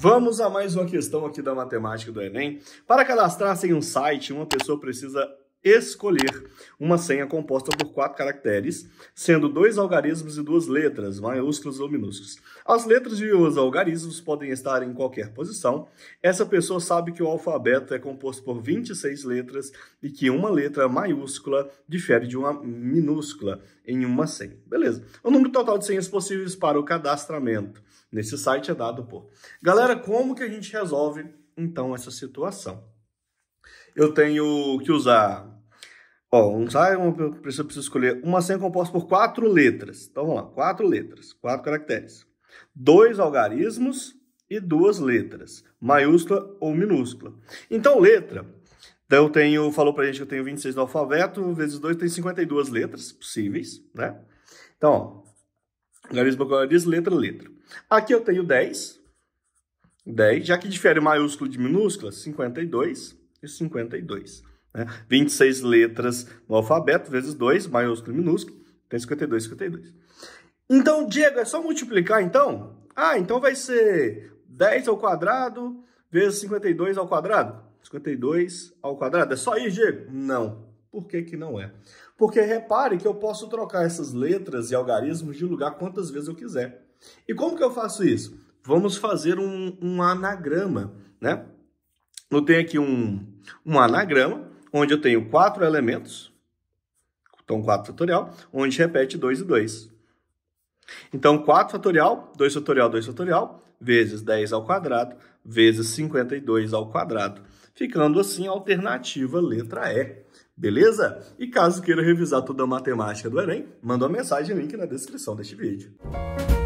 Vamos a mais uma questão aqui da matemática do Enem. Para cadastrar-se em um site, uma pessoa precisa escolher uma senha composta por quatro caracteres, sendo dois algarismos e duas letras, maiúsculas ou minúsculas. As letras e os algarismos podem estar em qualquer posição. Essa pessoa sabe que o alfabeto é composto por 26 letras e que uma letra maiúscula difere de uma minúscula em uma senha. Beleza. O número total de senhas possíveis para o cadastramento nesse site é dado por. Galera, como que a gente resolve então essa situação? Eu tenho que usar. Ó, um sai, pessoa preciso escolher uma senha composta por quatro letras. Então vamos lá, quatro letras, quatro caracteres. Dois algarismos e duas letras, maiúscula ou minúscula. Então, letra. Então, eu tenho, falou pra gente que eu tenho 26 do alfabeto, vezes 2 tem 52 letras possíveis, né? Então, ó, algarismo, algarismo, letra, letra. Aqui eu tenho 10, 10, já que difere maiúsculo de minúscula, 52 e 52. Né? 26 letras no alfabeto, vezes 2, maiúsculo e minúsculo, tem 52, 52. Então, Diego, é só multiplicar, então? Ah, então vai ser 10 ao quadrado vezes 52 ao quadrado. 52 ao quadrado, é só isso, Diego? Não. Por que, que não é? Porque repare que eu posso trocar essas letras e algarismos de lugar quantas vezes eu quiser. E como que eu faço isso? Vamos fazer um, um anagrama, né? eu tenho aqui um, um anagrama, onde eu tenho quatro elementos, então 4 fatorial, onde repete 2 e 2. Então 4 fatorial, 2 fatorial, 2 fatorial, vezes 10 ao quadrado, vezes 52 ao quadrado, ficando assim a alternativa letra E. Beleza? E caso queira revisar toda a matemática do Enem, manda uma mensagem, link na descrição deste vídeo. Música